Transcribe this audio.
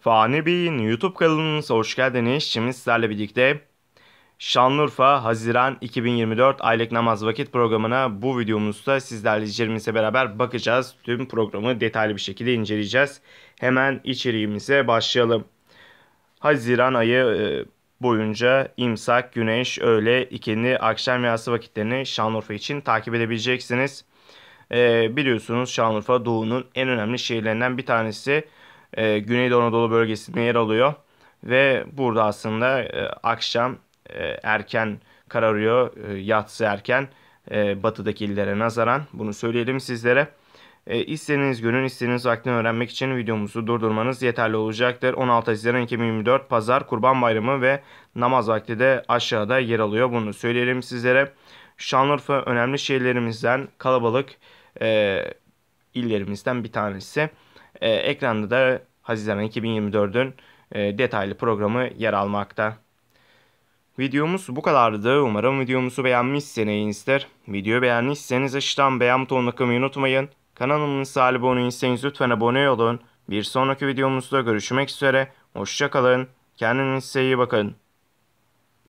Fani Bey'in YouTube kanalımıza hoş geldiniz. Şimdi sizlerle birlikte Şanlıurfa Haziran 2024 aylık namaz vakit programına bu videomuzda sizlerle izleyicilerimizle beraber bakacağız. Tüm programı detaylı bir şekilde inceleyeceğiz. Hemen içeriğimize başlayalım. Haziran ayı e, boyunca imsak, güneş, öğle, ikindi, akşam ve vakitlerini Şanlıurfa için takip edebileceksiniz. E, biliyorsunuz Şanlıurfa doğunun en önemli şehirlerinden bir tanesi e, Güneydoğu Anadolu bölgesinde yer alıyor. Ve burada aslında e, akşam e, erken kararıyor, e, yatsı erken e, batıdaki illere nazaran. Bunu söyleyelim sizlere. E, istediğiniz günün istediğiniz vaktini öğrenmek için videomuzu durdurmanız yeterli olacaktır. 16 Haziran 2024 Pazar Kurban Bayramı ve namaz vakti de aşağıda yer alıyor. Bunu söyleyelim sizlere. Şanlıurfa önemli şehirlerimizden kalabalık e, illerimizden bir tanesi. E, ekranda da Haziran 2024'ün e, detaylı programı yer almakta. Videomuz bu kadardı. Umarım videomuzu beğenmişsinizdir. Videoyu beğenmişseniz aşağıdan beğen butonuna kılmayı unutmayın. Kanalımıza abone değilseniz lütfen abone olun. Bir sonraki videomuzda görüşmek üzere. Hoşçakalın. Kendinize iyi bakın.